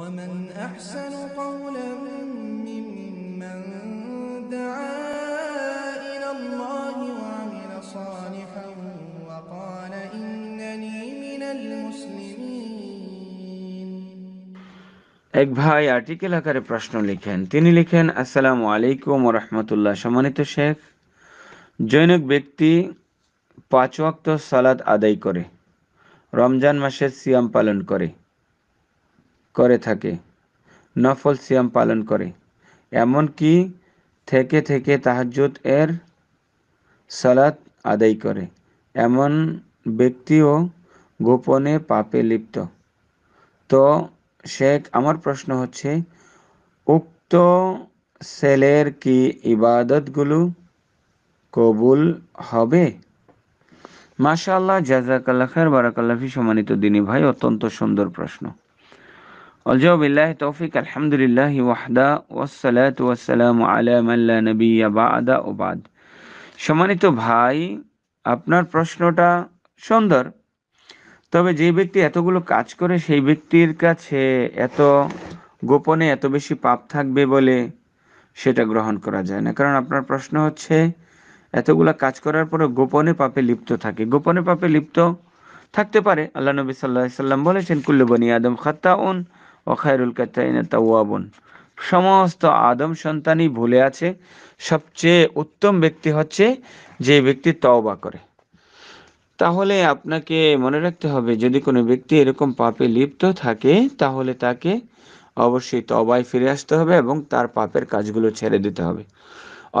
ومن أحسن قولا ممن دعا إلى الله وعمل صالحا وقال إنني من المسلمين এক ভাই আর্টিকেল আকারে প্রশ্ন লিখেন তিনি লিখেন আসসালামু আলাইকুম রহমতুল্লাহ সম্মানিত শেখ জৈনিক ব্যক্তি পাঁচ ওয়াক্ত সালাদ আদায় করে রমজান মাসের সিয়াম পালন করে করে থাকে নফল সিয়াম পালন করে এমনকি থেকে থেকে তাহাজুদ এর সালাত আদায় করে এমন ব্যক্তিও গোপনে পাপে লিপ্ত তো শেখ আমার প্রশ্ন হচ্ছে উক্ত সেলের কি ইবাদতগুলো কবুল হবে মাশাল্লাহ জাজাকাল্লা খের বারাকাল্লাফি সম্মানিত দিনী ভাই অত্যন্ত সুন্দর প্রশ্ন অলজাউ বিল্লাহ তৌফিক আলহামদুলিল্লাহ ওয়াহদা ওয়াসালাত ওয়াসালাম আলা মাল্লা নবী আবাদা ওবাদ সম্মানিত ভাই আপনার প্রশ্নটা সুন্দর তবে যে ব্যক্তি এতগুলো কাজ করে সেই ব্যক্তির কাছে এত গোপনে এত বেশি পাপ থাকবে বলে সেটা গ্রহণ করা যায় না কারণ আপনার প্রশ্ন হচ্ছে এতগুলা কাজ করার পরে গোপনে পাপে লিপ্ত থাকে গোপনে পাপে লিপ্ত থাকতে পারে আল্লাহ নবী সাল্লাহ সাল্লাম বলেছেন কুল্লুবনী বনি আদম খাত্তাউন অখায়রুল কাতাইনা তাওয়াবুন সমস্ত আদম সন্তানই ভুলে আছে সবচেয়ে উত্তম ব্যক্তি হচ্ছে যে ব্যক্তি তওবা করে তাহলে আপনাকে মনে রাখতে হবে যদি কোনো ব্যক্তি এরকম পাপে লিপ্ত থাকে তাহলে তাকে অবশ্যই তবায় ফিরে আসতে হবে এবং তার পাপের কাজগুলো ছেড়ে দিতে হবে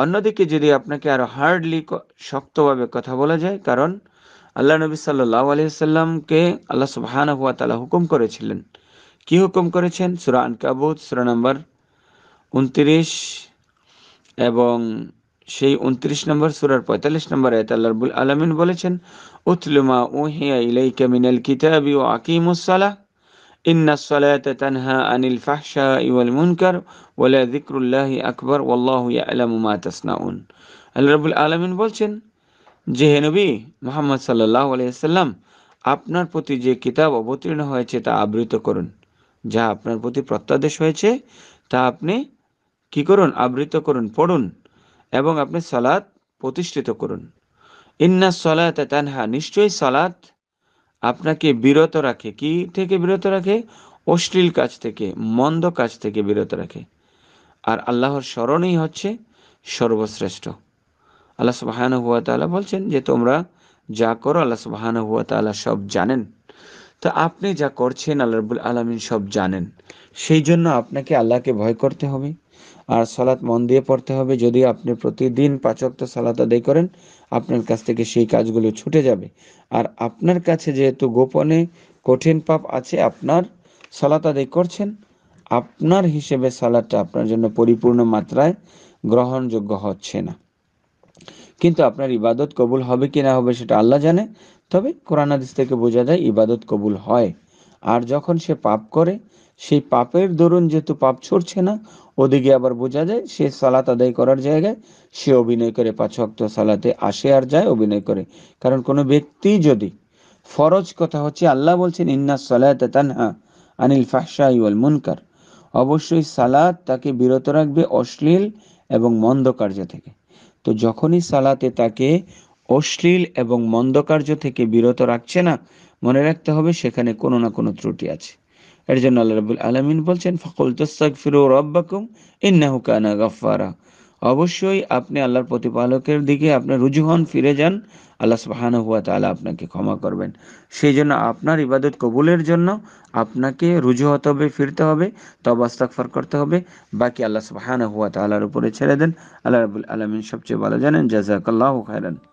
অন্যদিকে যদি আপনাকে আরো হার্ডলি শক্তভাবে কথা বলা যায় কারণ আল্লাহ নবী সাল্লাহ আলিয়াল্লামকে আল্লাহ সুবাহান হুয়া তালা হুকুম করেছিলেন কি হুকুম করেছেন সুরা আনকাবুত সুরা নম্বর উনত্রিশ এবং সেই উনত্রিশ নম্বর সুরার পঁয়তাল্লিশ নম্বর আয়াত আল্লাহ রবুল আলমিন বলেছেন উতলুমা উহিয়া ইলাইকা মিনাল কিতাবি ও আকিমুসসালাহ ইন্না সালাতা তানহা আনিল ফাহশা ওয়াল মুনকার ওয়ালা যিকরুল্লাহি আকবর ওয়াল্লাহু ইয়ালামু মা তাসনাউন আল্লাহ রবুল আলামিন বলছেন যে হে নবী মোহাম্মদ আলাইহি সাল্লাম আপনার প্রতি যে কিতাব অবতীর্ণ হয়েছে তা আবৃত করুন যা আপনার প্রতি প্রত্যাদেশ হয়েছে তা আপনি কি করুন আবৃত করুন পড়ুন এবং আপনি সালাত প্রতিষ্ঠিত করুন ইন্না সলাত তানহা নিশ্চয়ই সালাত আপনাকে বিরত রাখে কি থেকে বিরত রাখে অশ্লীল কাজ থেকে মন্দ কাজ থেকে বিরত রাখে আর আল্লাহর স্মরণই হচ্ছে সর্বশ্রেষ্ঠ আল্লাহ সুবাহান হুয়া তালা বলছেন যে তোমরা যা করো আল্লাহ সুবাহান হুয়া তালা সব জানেন তো আপনি যা করছেন আল্লাহ রবুল আলমিন সব জানেন সেই জন্য আপনাকে আল্লাহকে ভয় করতে হবে আর সালাত মন দিয়ে পড়তে হবে যদি আপনি প্রতিদিন পাচক তো সালাত আদায় করেন আপনার কাছ থেকে সেই কাজগুলো ছুটে যাবে আর আপনার কাছে যেহেতু গোপনে কঠিন পাপ আছে আপনার সালাত আদায় করছেন আপনার হিসেবে সালাদটা আপনার জন্য পরিপূর্ণ মাত্রায় গ্রহণযোগ্য হচ্ছে না কিন্তু আপনার ইবাদত কবুল হবে কি না হবে সেটা আল্লাহ জানে তবে কোরআন আদিস থেকে বোঝা যায় ইবাদত কবুল হয় আর যখন সে পাপ করে সেই পাপের দরুন যেহেতু পাপ ছড়ছে না ওদিকে আবার বোঝা যায় সে সালাত আদায় করার জায়গায় সে অভিনয় করে পাঁচ অক্ত সালাতে আসে আর যায় অভিনয় করে কারণ কোনো ব্যক্তি যদি ফরজ কথা হচ্ছে আল্লাহ বলছেন ইন্না সালাতে তানহা আনিল ফাহশা ইউল মুনকার অবশ্যই সালাত তাকে বিরত রাখবে অশ্লীল এবং মন্দ কার্য থেকে তো যখনই সালাতে তাকে অশ্লীল এবং মন্দ কার্য থেকে বিরত রাখছে না মনে রাখতে হবে সেখানে কোনো না কোনো ত্রুটি আছে এর জন্য আল্লাহ রাবুল আলমিন বলছেন ফকুল তস্তাক ফিরু রব্বাকুম ইন্নাহু কানা গাফফারা অবশ্যই আপনি আল্লাহর প্রতিপালকের দিকে আপনার রুজু হন ফিরে যান আল্লাহ সাহান হুয়া তালা আপনাকে ক্ষমা করবেন সেই জন্য আপনার ইবাদত কবুলের জন্য আপনাকে রুজু হতে হবে ফিরতে হবে আস্তাকফার করতে হবে বাকি আল্লাহ সাহান হুয়া তালার উপরে ছেড়ে দেন আল্লাহ রাবুল আলমিন সবচেয়ে ভালো জানেন জাজাকাল্লাহ খায়রান